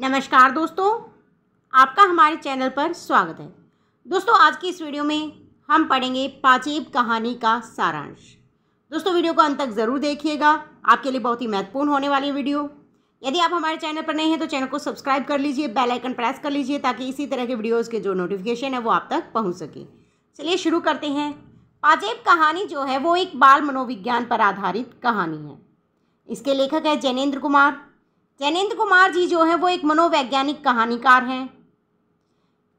नमस्कार दोस्तों आपका हमारे चैनल पर स्वागत है दोस्तों आज की इस वीडियो में हम पढ़ेंगे पाचेब कहानी का सारांश दोस्तों वीडियो को अंत तक ज़रूर देखिएगा आपके लिए बहुत ही महत्वपूर्ण होने वाली वीडियो यदि आप हमारे चैनल पर नए हैं तो चैनल को सब्सक्राइब कर लीजिए बेल आइकन प्रेस कर लीजिए ताकि इसी तरह के वीडियोज़ के जो नोटिफिकेशन है वो आप तक पहुँच सके चलिए शुरू करते हैं पाचेब कहानी जो है वो एक बाल मनोविज्ञान पर आधारित कहानी है इसके लेखक है जैनेन्द्र कुमार जैनेन्द्र कुमार जी जो हैं वो एक मनोवैज्ञानिक कहानीकार हैं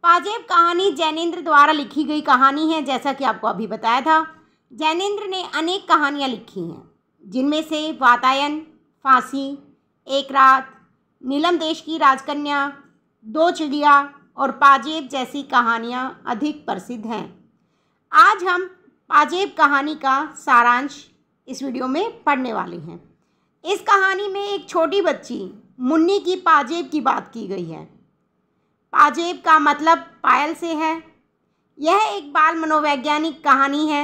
पाजेब कहानी जैनेन्द्र द्वारा लिखी गई कहानी है जैसा कि आपको अभी बताया था जैनेन्द्र ने अनेक कहानियाँ लिखी हैं जिनमें से वातायन फांसी एक रात नीलम देश की राजकन्या दो चिड़िया और पाजेब जैसी कहानियाँ अधिक प्रसिद्ध हैं आज हम पाजेब कहानी का सारांश इस वीडियो में पढ़ने वाले हैं इस कहानी में एक छोटी बच्ची मुन्नी की पाजेब की बात की गई है पाजेब का मतलब पायल से है यह एक बाल मनोवैज्ञानिक कहानी है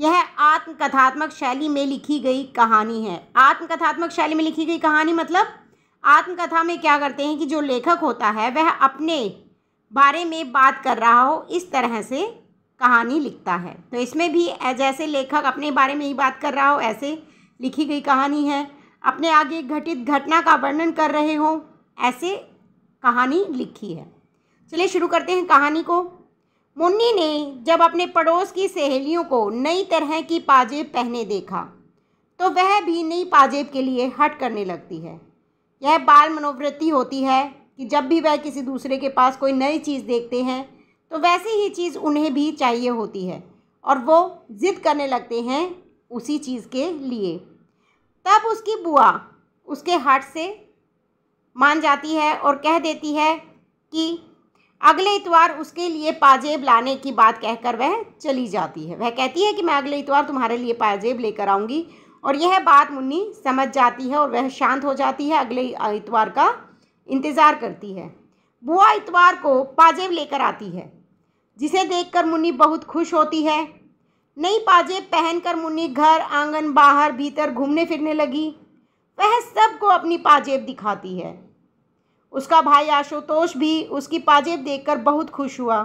यह आत्मकथात्मक शैली में लिखी गई कहानी है आत्मकथात्मक शैली में लिखी गई कहानी मतलब आत्मकथा में क्या करते हैं कि जो लेखक होता है वह अपने बारे में बात कर रहा हो इस तरह से कहानी लिखता है तो इसमें भी जैसे लेखक अपने बारे में ही बात कर रहा हो ऐसे लिखी गई कहानी है अपने आगे घटित घटना का वर्णन कर रहे हों ऐसे कहानी लिखी है चलिए शुरू करते हैं कहानी को मुन्नी ने जब अपने पड़ोस की सहेलियों को नई तरह की पाजेब पहने देखा तो वह भी नई पाजेब के लिए हट करने लगती है यह बाल मनोवृत्ति होती है कि जब भी वह किसी दूसरे के पास कोई नई चीज़ देखते हैं तो वैसी ही चीज़ उन्हें भी चाहिए होती है और वो ज़िद करने लगते हैं उसी चीज़ के लिए तब उसकी बुआ उसके हाथ से मान जाती है और कह देती है कि अगले इतवार उसके लिए पाजेब लाने की बात कहकर वह चली जाती है वह कहती है कि मैं अगले इतवार तुम्हारे लिए पाजेब लेकर आऊँगी और यह बात मुन्नी समझ जाती है और वह शांत हो जाती है अगले इतवार का इंतज़ार करती है बुआ इतवार को पाजेब लेकर आती है जिसे देखकर मुन्नी बहुत खुश होती है नई पाजेब पहनकर मुन्नी घर आंगन बाहर भीतर घूमने फिरने लगी वह सबको अपनी पाजेब दिखाती है उसका भाई आशुतोष भी उसकी पाजेब देखकर बहुत खुश हुआ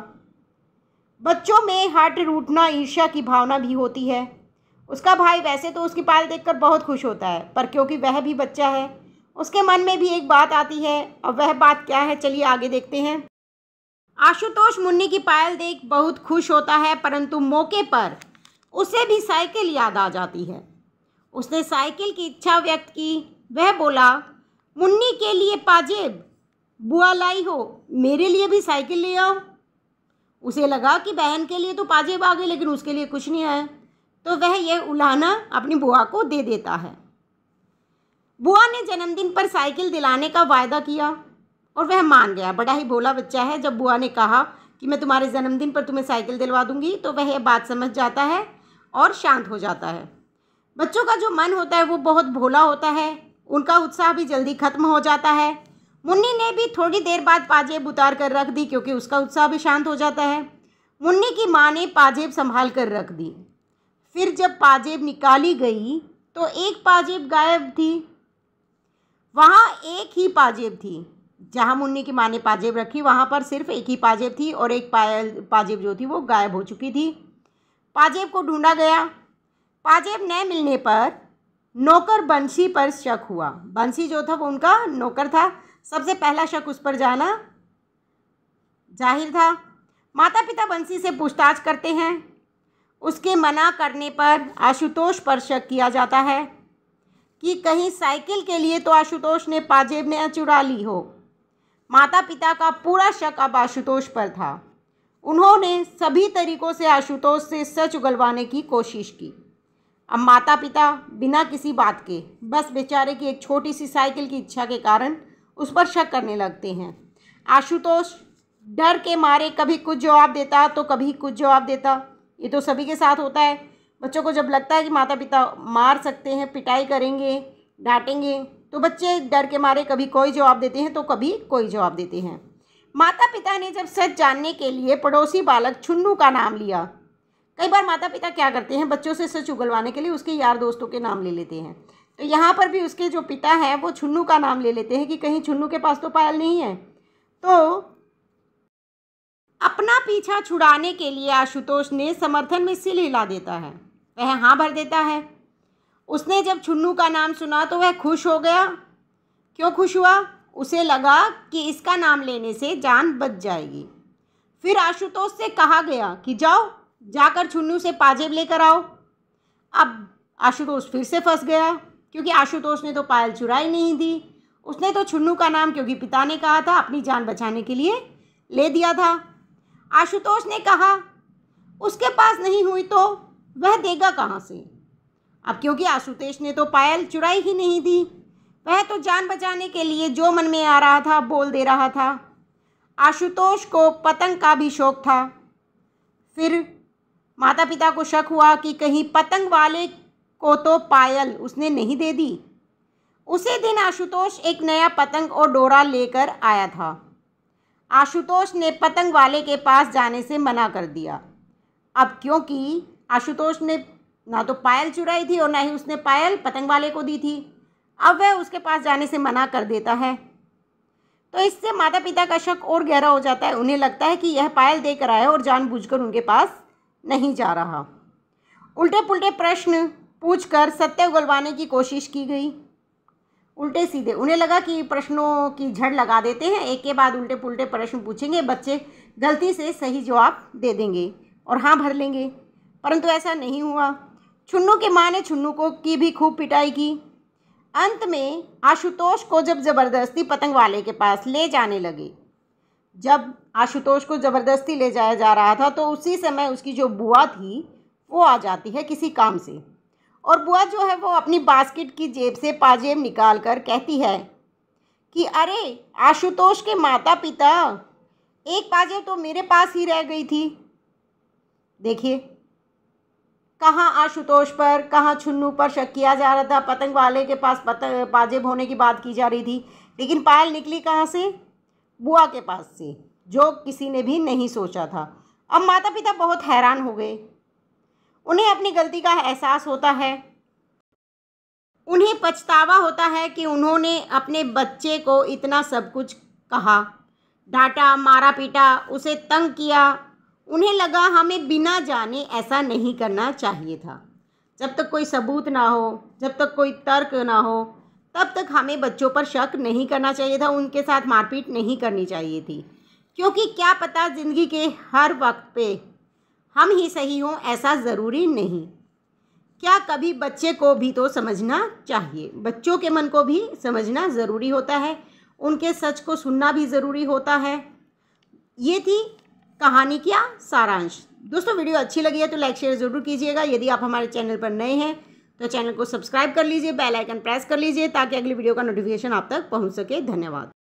बच्चों में हट रूटना ईर्ष्या की भावना भी होती है उसका भाई वैसे तो उसकी पाल देखकर बहुत खुश होता है पर क्योंकि वह भी बच्चा है उसके मन में भी एक बात आती है और वह बात क्या है चलिए आगे देखते हैं आशुतोष मुन्नी की पायल देख बहुत खुश होता है परंतु मौके पर उसे भी साइकिल याद आ जाती है उसने साइकिल की इच्छा व्यक्त की वह बोला मुन्नी के लिए पाजेब बुआ लाई हो मेरे लिए भी साइकिल ले आओ उसे लगा कि बहन के लिए तो पाजेब आ गए लेकिन उसके लिए कुछ नहीं आया तो वह यह उलाना अपनी बुआ को दे देता है बुआ ने जन्मदिन पर साइकिल दिलाने का वायदा किया और वह मान गया बड़ा ही भोला बच्चा है जब बुआ ने कहा कि मैं तुम्हारे जन्मदिन पर तुम्हें साइकिल दिलवा दूंगी तो वह यह बात समझ जाता है और शांत हो जाता है बच्चों का जो मन होता है वो बहुत भोला होता है उनका उत्साह भी जल्दी खत्म हो जाता है मुन्नी ने भी थोड़ी देर बाद पाजेब उतार कर रख दी क्योंकि उसका उत्साह भी शांत हो जाता है मुन्नी की माँ ने पाजेब संभाल कर रख दी फिर जब पाजेब निकाली गई तो एक पाजेब गायब थी वहाँ एक ही पाजेब थी जहाँ मुन्नी की माँ ने पाजेब रखी वहाँ पर सिर्फ एक ही पाजेब थी और एक पाजेब जो थी वो गायब हो चुकी थी पाजेब को ढूंढा गया पाजेब न मिलने पर नौकर बंसी पर शक हुआ बंसी जो था वो उनका नौकर था सबसे पहला शक उस पर जाना जाहिर था माता पिता बंसी से पूछताछ करते हैं उसके मना करने पर आशुतोष पर शक किया जाता है कि कहीं साइकिल के लिए तो आशुतोष ने पाजेब ने चुरा ली हो माता पिता का पूरा शक अब आशुतोष पर था उन्होंने सभी तरीकों से आशुतोष से सच उगलवाने की कोशिश की अब माता पिता बिना किसी बात के बस बेचारे की एक छोटी सी साइकिल की इच्छा के कारण उस पर शक करने लगते हैं आशुतोष डर के मारे कभी कुछ जवाब देता तो कभी कुछ जवाब देता ये तो सभी के साथ होता है बच्चों को जब लगता है कि माता पिता मार सकते हैं पिटाई करेंगे डांटेंगे तो बच्चे डर के मारे कभी कोई जवाब देते हैं तो कभी कोई जवाब देते हैं माता पिता ने जब सच जानने के लिए पड़ोसी बालक छुन्नू का नाम लिया कई बार माता पिता क्या करते हैं बच्चों से सच उगलवाने के लिए उसके यार दोस्तों के नाम ले लेते हैं तो यहाँ पर भी उसके जो पिता हैं वो छुन्नू का नाम ले लेते हैं कि कहीं छुन्नू के पास तो पायल नहीं है तो अपना पीछा छुड़ाने के लिए आशुतोष ने समर्थन में सिल हिला देता है वह हाँ भर देता है उसने जब छुन्नू का नाम सुना तो वह खुश हो गया क्यों खुश हुआ उसे लगा कि इसका नाम लेने से जान बच जाएगी फिर आशुतोष से कहा गया कि जाओ जाकर छुन्नू से पाजेब लेकर आओ अब आशुतोष फिर से फंस गया क्योंकि आशुतोष ने तो पायल चुराई नहीं दी उसने तो छुन्नू का नाम क्योंकि पिता ने कहा था अपनी जान बचाने के लिए ले दिया था आशुतोष ने कहा उसके पास नहीं हुई तो वह देगा कहाँ से अब क्योंकि आशुतोष ने तो पायल चुराई ही नहीं दी वह तो जान बचाने के लिए जो मन में आ रहा था बोल दे रहा था आशुतोष को पतंग का भी शौक था फिर माता पिता को शक हुआ कि कहीं पतंग वाले को तो पायल उसने नहीं दे दी उसी दिन आशुतोष एक नया पतंग और डोरा लेकर आया था आशुतोष ने पतंग वाले के पास जाने से मना कर दिया अब क्योंकि आशुतोष ने ना तो पायल चुराई थी और ना ही उसने पायल पतंग वाले को दी थी अब वह उसके पास जाने से मना कर देता है तो इससे माता पिता का शक और गहरा हो जाता है उन्हें लगता है कि यह पायल दे कर आया और जानबूझकर उनके पास नहीं जा रहा उल्टे पुल्टे प्रश्न पूछकर सत्य उगलवाने की कोशिश की गई उल्टे सीधे उन्हें लगा कि प्रश्नों की झड़ लगा देते हैं एक के बाद उल्टे पुल्टे प्रश्न पूछेंगे बच्चे गलती से सही जवाब दे देंगे और हाँ भर लेंगे परंतु ऐसा नहीं हुआ छुन्नू की माँ ने छुन्नू को की भी खूब पिटाई की अंत में आशुतोष को जब जबरदस्ती पतंग वाले के पास ले जाने लगे जब आशुतोष को ज़बरदस्ती ले जाया जा रहा था तो उसी समय उसकी जो बुआ थी वो आ जाती है किसी काम से और बुआ जो है वो अपनी बास्केट की जेब से पाजेब निकाल कर कहती है कि अरे आशुतोष के माता पिता एक पाजेब तो मेरे पास ही रह गई थी देखिए कहाँ आशुतोष पर कहाँ छुन्नू पर शक किया जा रहा था पतंग वाले के पास पतंग पाजेब होने की बात की जा रही थी लेकिन पायल निकली कहाँ से बुआ के पास से जो किसी ने भी नहीं सोचा था अब माता पिता बहुत हैरान हो गए उन्हें अपनी गलती का एहसास होता है उन्हें पछतावा होता है कि उन्होंने अपने बच्चे को इतना सब कुछ कहा डांटा मारा पीटा उसे तंग किया उन्हें लगा हमें बिना जाने ऐसा नहीं करना चाहिए था जब तक कोई सबूत ना हो जब तक कोई तर्क ना हो तब तक हमें बच्चों पर शक नहीं करना चाहिए था उनके साथ मारपीट नहीं करनी चाहिए थी क्योंकि क्या पता ज़िंदगी के हर वक्त पे हम ही सही हों ऐसा ज़रूरी नहीं क्या कभी बच्चे को भी तो समझना चाहिए बच्चों के मन को भी समझना ज़रूरी होता है उनके सच को सुनना भी ज़रूरी होता है ये थी कहानी क्या सारांश दोस्तों वीडियो अच्छी लगी है तो लाइक शेयर ज़रूर कीजिएगा यदि आप हमारे चैनल पर नए हैं तो चैनल को सब्सक्राइब कर लीजिए बेल आइकन प्रेस कर लीजिए ताकि अगली वीडियो का नोटिफिकेशन आप तक पहुंच सके धन्यवाद